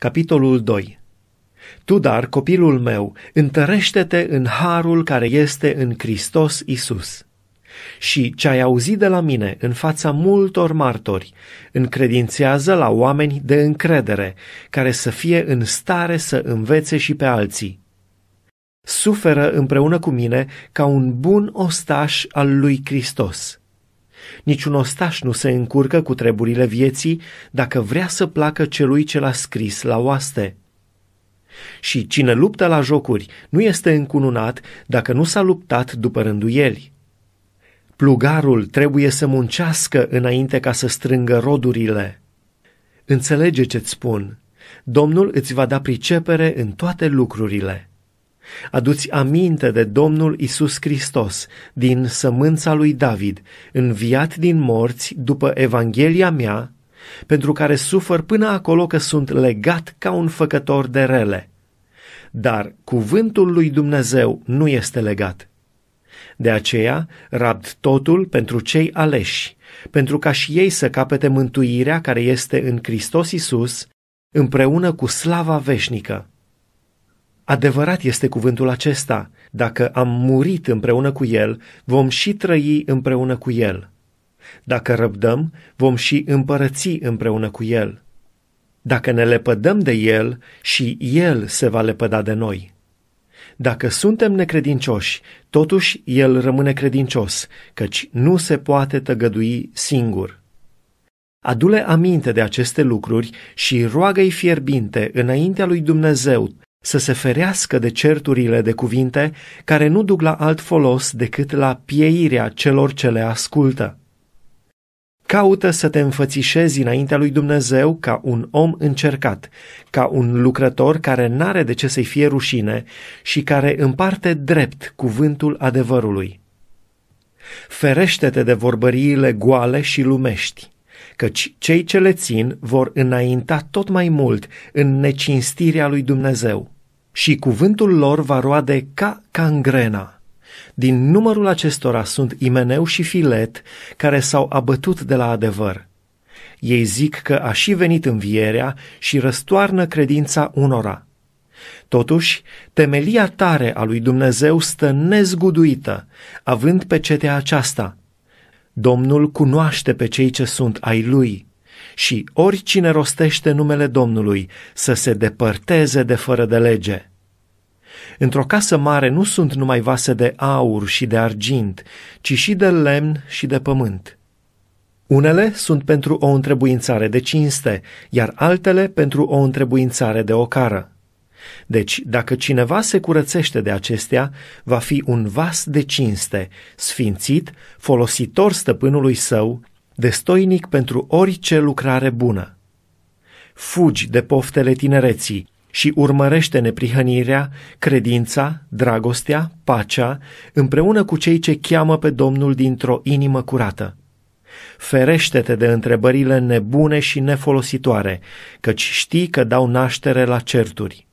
Capitolul 2 Tu, dar, copilul meu, întărește-te în harul care este în Hristos Isus. Și ce ai auzit de la mine în fața multor martori, încredințează la oameni de încredere, care să fie în stare să învețe și pe alții. Suferă împreună cu mine ca un bun ostaș al lui Hristos Niciun ostaș nu se încurcă cu treburile vieții dacă vrea să placă celui ce l-a scris la oaste. Și cine luptă la jocuri nu este încununat dacă nu s-a luptat după rânduieli. Plugarul trebuie să muncească înainte ca să strângă rodurile. Înțelege ce-ți spun. Domnul îți va da pricepere în toate lucrurile aduți aminte de Domnul Isus Hristos, din sămânța lui David, înviat din morți după Evanghelia mea, pentru care sufăr până acolo că sunt legat ca un făcător de rele. Dar cuvântul lui Dumnezeu nu este legat. De aceea rabd totul pentru cei aleși, pentru ca și ei să capete mântuirea care este în Hristos Isus, împreună cu slava veșnică Adevărat este cuvântul acesta. Dacă am murit împreună cu El, vom și trăi împreună cu El. Dacă răbdăm, vom și împărăți împreună cu El. Dacă ne lepădăm de El, și El se va lepăda de noi. Dacă suntem necredincioși, totuși El rămâne credincios, căci nu se poate tăgădui singur. Adule aminte de aceste lucruri și roagă-i fierbinte înaintea lui Dumnezeu să se ferească de certurile de cuvinte care nu duc la alt folos decât la pieirea celor ce le ascultă. Caută să te înfățișezi înaintea lui Dumnezeu ca un om încercat, ca un lucrător care n-are de ce să-i fie rușine și care împarte drept cuvântul adevărului. Ferește-te de vorbăriile goale și lumești căci cei ce le țin vor înainta tot mai mult în necinstirea lui Dumnezeu și cuvântul lor va roade ca cangrena. Din numărul acestora sunt Imeneu și Filet, care s-au abătut de la adevăr. Ei zic că a și venit învierea și răstoarnă credința unora. Totuși, temelia tare a lui Dumnezeu stă nezguduită, având pe cetea aceasta – Domnul cunoaște pe cei ce sunt ai lui și oricine rostește numele Domnului să se depărteze de fără de lege. Într-o casă mare nu sunt numai vase de aur și de argint, ci și de lemn și de pământ. Unele sunt pentru o întrebuințare de cinste, iar altele pentru o întrebuințare de ocară. Deci, dacă cineva se curățește de acestea, va fi un vas de cinste, sfințit, folositor stăpânului său, destoinic pentru orice lucrare bună. Fugi de poftele tinereții și urmărește neprihănirea, credința, dragostea, pacea, împreună cu cei ce cheamă pe Domnul dintr-o inimă curată. Ferește-te de întrebările nebune și nefolositoare, căci știi că dau naștere la certuri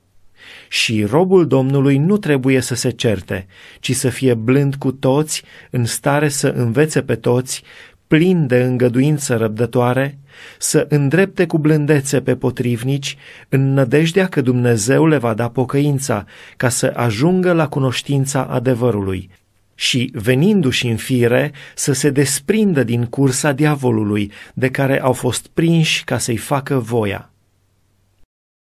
și robul Domnului nu trebuie să se certe, ci să fie blând cu toți, în stare să învețe pe toți, plin de îngăduință răbdătoare, să îndrepte cu blândețe pe potrivnici, în nădejdea că Dumnezeu le va da pocăința, ca să ajungă la cunoștința adevărului, și, venindu-și în fire, să se desprindă din cursa diavolului, de care au fost prinși ca să-i facă voia.